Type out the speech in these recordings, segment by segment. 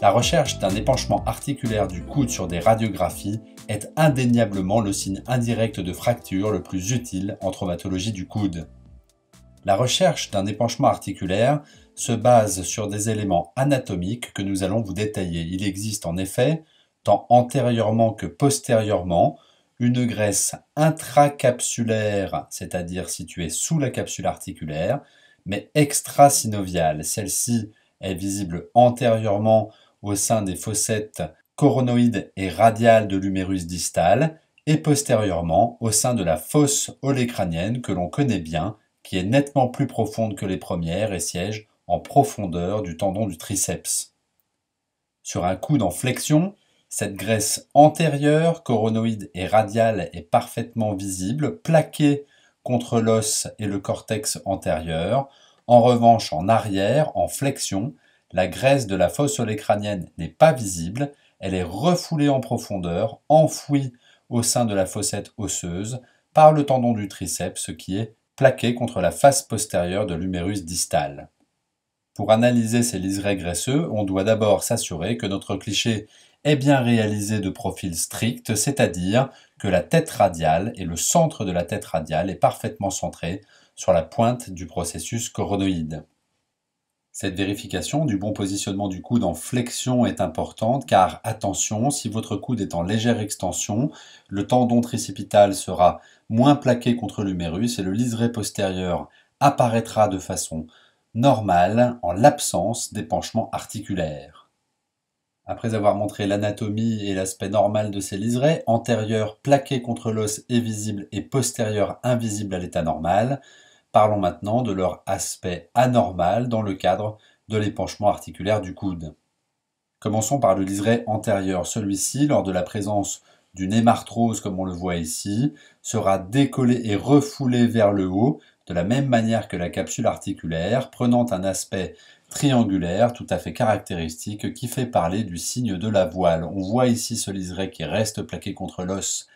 La recherche d'un épanchement articulaire du coude sur des radiographies est indéniablement le signe indirect de fracture le plus utile en traumatologie du coude. La recherche d'un épanchement articulaire se base sur des éléments anatomiques que nous allons vous détailler. Il existe en effet, tant antérieurement que postérieurement, une graisse intracapsulaire, c'est-à-dire située sous la capsule articulaire, mais extrasynoviale. Celle-ci est visible antérieurement au sein des fossettes coronoïdes et radiales de l'humérus distal et postérieurement au sein de la fosse olécranienne que l'on connaît bien, qui est nettement plus profonde que les premières et siège en profondeur du tendon du triceps. Sur un coude en flexion, cette graisse antérieure, coronoïde et radiale est parfaitement visible, plaquée contre l'os et le cortex antérieur. En revanche, en arrière, en flexion, la graisse de la fosse olécranienne n'est pas visible, elle est refoulée en profondeur, enfouie au sein de la fossette osseuse par le tendon du triceps qui est plaqué contre la face postérieure de l'humérus distal. Pour analyser ces liserés graisseux, on doit d'abord s'assurer que notre cliché est bien réalisé de profil strict, c'est-à-dire que la tête radiale et le centre de la tête radiale est parfaitement centré sur la pointe du processus coronoïde. Cette vérification du bon positionnement du coude en flexion est importante car attention, si votre coude est en légère extension, le tendon tricipital sera moins plaqué contre l'humérus et le liseré postérieur apparaîtra de façon normale en l'absence d'épanchement articulaire. Après avoir montré l'anatomie et l'aspect normal de ces liserés, antérieur plaqué contre l'os et visible et postérieur invisible à l'état normal, Parlons maintenant de leur aspect anormal dans le cadre de l'épanchement articulaire du coude. Commençons par le liseré antérieur. Celui-ci, lors de la présence d'une hémarthrose comme on le voit ici, sera décollé et refoulé vers le haut de la même manière que la capsule articulaire, prenant un aspect triangulaire tout à fait caractéristique qui fait parler du signe de la voile. On voit ici ce liseré qui reste plaqué contre l'os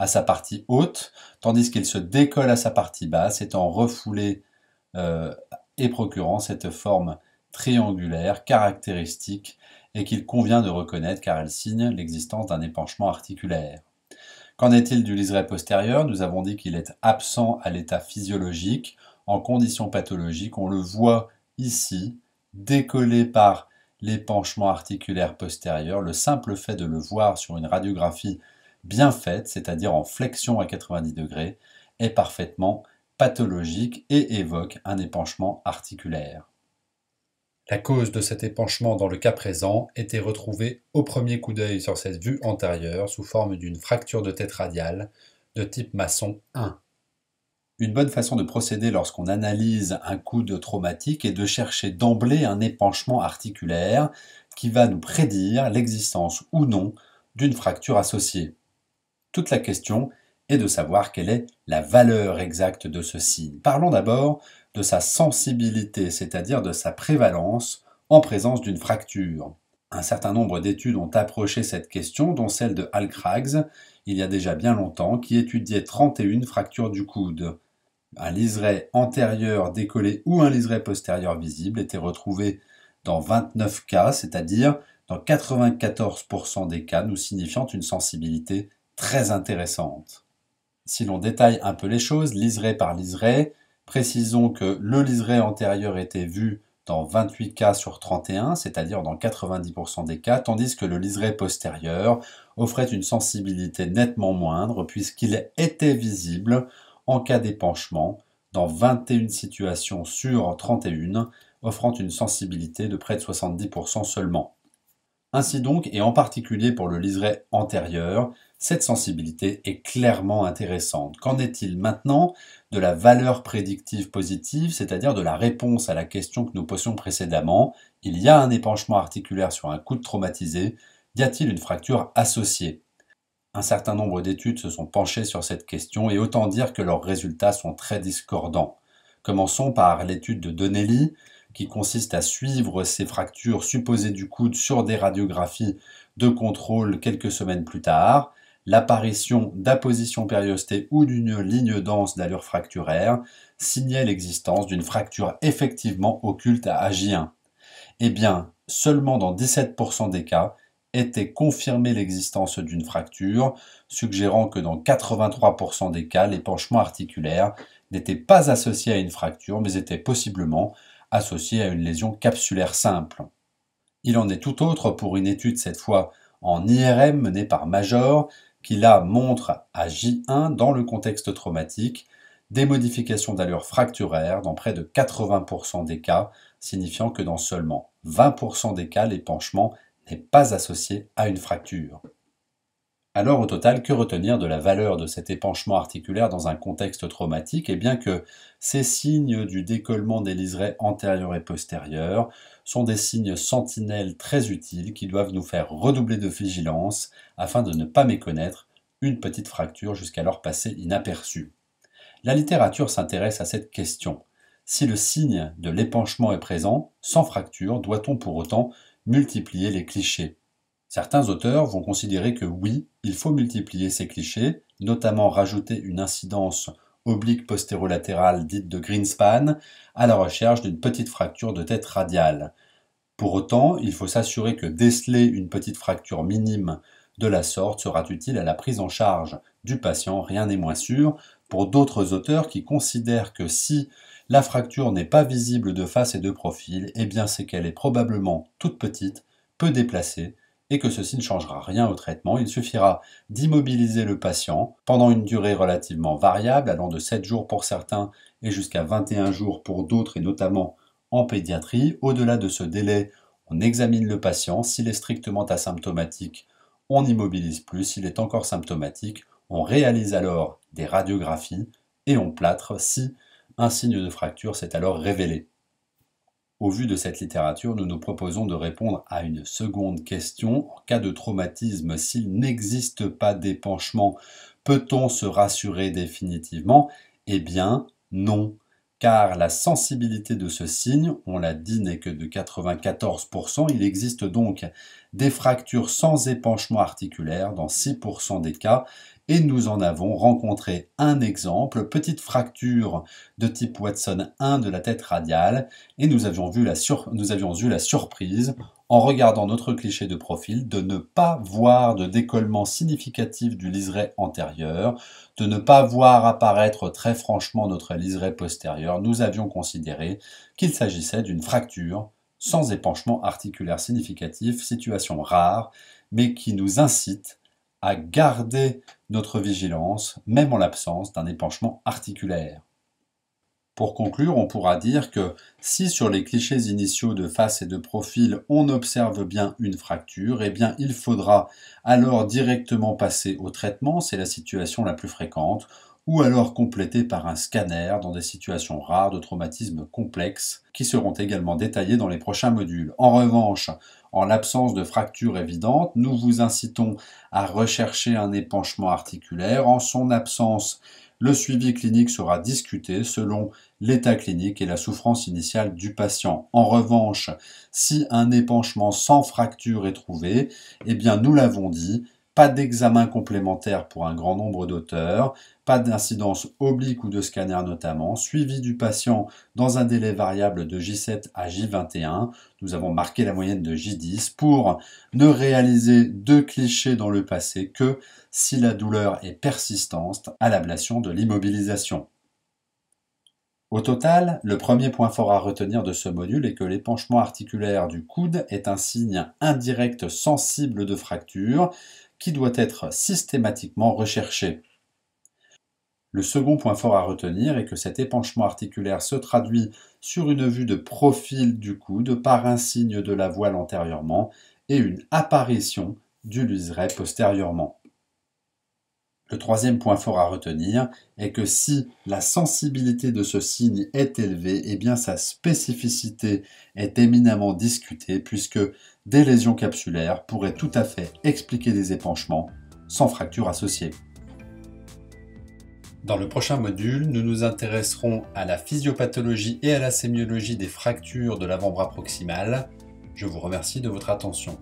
à sa partie haute, tandis qu'il se décolle à sa partie basse, étant refoulé euh, et procurant cette forme triangulaire caractéristique et qu'il convient de reconnaître car elle signe l'existence d'un épanchement articulaire. Qu'en est-il du liseré postérieur Nous avons dit qu'il est absent à l'état physiologique. En condition pathologique. on le voit ici, décollé par l'épanchement articulaire postérieur. Le simple fait de le voir sur une radiographie bien faite, c'est-à-dire en flexion à 90 degrés, est parfaitement pathologique et évoque un épanchement articulaire. La cause de cet épanchement dans le cas présent était retrouvée au premier coup d'œil sur cette vue antérieure sous forme d'une fracture de tête radiale de type maçon 1. Une bonne façon de procéder lorsqu'on analyse un coup de traumatique est de chercher d'emblée un épanchement articulaire qui va nous prédire l'existence ou non d'une fracture associée. Toute la question est de savoir quelle est la valeur exacte de ce signe. Parlons d'abord de sa sensibilité, c'est-à-dire de sa prévalence en présence d'une fracture. Un certain nombre d'études ont approché cette question, dont celle de Halkrags, il y a déjà bien longtemps, qui étudiait 31 fractures du coude. Un liseré antérieur décollé ou un liseré postérieur visible était retrouvé dans 29 cas, c'est-à-dire dans 94% des cas, nous signifiant une sensibilité très intéressante. Si l'on détaille un peu les choses, liseré par liseré, précisons que le liseré antérieur était vu dans 28 cas sur 31, c'est-à-dire dans 90% des cas, tandis que le liseré postérieur offrait une sensibilité nettement moindre puisqu'il était visible en cas d'épanchement dans 21 situations sur 31, offrant une sensibilité de près de 70% seulement. Ainsi donc, et en particulier pour le liseré antérieur, cette sensibilité est clairement intéressante. Qu'en est-il maintenant de la valeur prédictive positive, c'est-à-dire de la réponse à la question que nous posions précédemment Il y a un épanchement articulaire sur un coude traumatisé, y a-t-il une fracture associée Un certain nombre d'études se sont penchées sur cette question et autant dire que leurs résultats sont très discordants. Commençons par l'étude de Donnelly, qui consiste à suivre ces fractures supposées du coude sur des radiographies de contrôle quelques semaines plus tard, l'apparition d'apposition périostée ou d'une ligne dense d'allure fracturaire signait l'existence d'une fracture effectivement occulte à AJ1. Eh bien, seulement dans 17% des cas, était confirmée l'existence d'une fracture, suggérant que dans 83% des cas, l'épanchement articulaire n'était pas associé à une fracture, mais était possiblement associé à une lésion capsulaire simple. Il en est tout autre pour une étude cette fois en IRM menée par Major, qui là montre à J1 dans le contexte traumatique des modifications d'allure fracturaire dans près de 80% des cas, signifiant que dans seulement 20% des cas, l'épanchement n'est pas associé à une fracture. Alors au total, que retenir de la valeur de cet épanchement articulaire dans un contexte traumatique Eh bien que ces signes du décollement des liserés antérieurs et postérieurs sont des signes sentinelles très utiles qui doivent nous faire redoubler de vigilance afin de ne pas méconnaître une petite fracture jusqu'alors passée inaperçue. La littérature s'intéresse à cette question. Si le signe de l'épanchement est présent, sans fracture, doit-on pour autant multiplier les clichés Certains auteurs vont considérer que oui, il faut multiplier ces clichés, notamment rajouter une incidence oblique postérolatérale dite de Greenspan à la recherche d'une petite fracture de tête radiale. Pour autant, il faut s'assurer que déceler une petite fracture minime de la sorte sera utile à la prise en charge du patient, rien n'est moins sûr. Pour d'autres auteurs qui considèrent que si la fracture n'est pas visible de face et de profil, eh bien c'est qu'elle est probablement toute petite, peu déplacée et que ceci ne changera rien au traitement. Il suffira d'immobiliser le patient pendant une durée relativement variable, allant de 7 jours pour certains et jusqu'à 21 jours pour d'autres, et notamment en pédiatrie. Au-delà de ce délai, on examine le patient. S'il est strictement asymptomatique, on immobilise plus. S'il est encore symptomatique, on réalise alors des radiographies et on plâtre si un signe de fracture s'est alors révélé. Au vu de cette littérature, nous nous proposons de répondre à une seconde question. En cas de traumatisme, s'il n'existe pas d'épanchement, peut-on se rassurer définitivement Eh bien, non car la sensibilité de ce signe, on l'a dit, n'est que de 94%. Il existe donc des fractures sans épanchement articulaire dans 6% des cas et nous en avons rencontré un exemple, petite fracture de type Watson 1 de la tête radiale, et nous avions, vu la nous avions eu la surprise, en regardant notre cliché de profil, de ne pas voir de décollement significatif du liseré antérieur, de ne pas voir apparaître très franchement notre liseré postérieur. Nous avions considéré qu'il s'agissait d'une fracture sans épanchement articulaire significatif, situation rare, mais qui nous incite à garder notre vigilance, même en l'absence d'un épanchement articulaire. Pour conclure, on pourra dire que si sur les clichés initiaux de face et de profil on observe bien une fracture, eh bien il faudra alors directement passer au traitement, c'est la situation la plus fréquente, ou alors complété par un scanner dans des situations rares de traumatismes complexes qui seront également détaillées dans les prochains modules. En revanche, en l'absence de fracture évidente, nous vous incitons à rechercher un épanchement articulaire. En son absence, le suivi clinique sera discuté selon l'état clinique et la souffrance initiale du patient. En revanche, si un épanchement sans fracture est trouvé, eh bien nous l'avons dit, pas d'examen complémentaire pour un grand nombre d'auteurs, pas d'incidence oblique ou de scanner notamment, suivi du patient dans un délai variable de J7 à J21, nous avons marqué la moyenne de J10, pour ne réaliser deux clichés dans le passé que si la douleur est persistante à l'ablation de l'immobilisation. Au total, le premier point fort à retenir de ce module est que l'épanchement articulaire du coude est un signe indirect sensible de fracture qui doit être systématiquement recherché. Le second point fort à retenir est que cet épanchement articulaire se traduit sur une vue de profil du coude par un signe de la voile antérieurement et une apparition du liseré postérieurement. Le troisième point fort à retenir est que si la sensibilité de ce signe est élevée, eh bien sa spécificité est éminemment discutée puisque des lésions capsulaires pourraient tout à fait expliquer des épanchements sans fracture associée. Dans le prochain module, nous nous intéresserons à la physiopathologie et à la sémiologie des fractures de l'avant-bras proximal. Je vous remercie de votre attention.